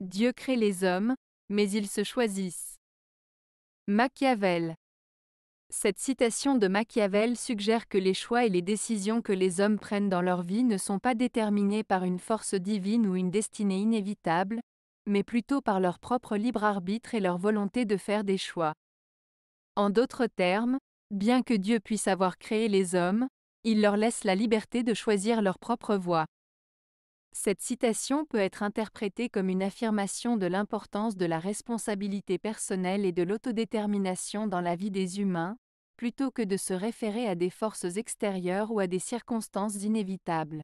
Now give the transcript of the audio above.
Dieu crée les hommes, mais ils se choisissent. Machiavel. Cette citation de Machiavel suggère que les choix et les décisions que les hommes prennent dans leur vie ne sont pas déterminés par une force divine ou une destinée inévitable, mais plutôt par leur propre libre arbitre et leur volonté de faire des choix. En d'autres termes, bien que Dieu puisse avoir créé les hommes, il leur laisse la liberté de choisir leur propre voie. Cette citation peut être interprétée comme une affirmation de l'importance de la responsabilité personnelle et de l'autodétermination dans la vie des humains, plutôt que de se référer à des forces extérieures ou à des circonstances inévitables.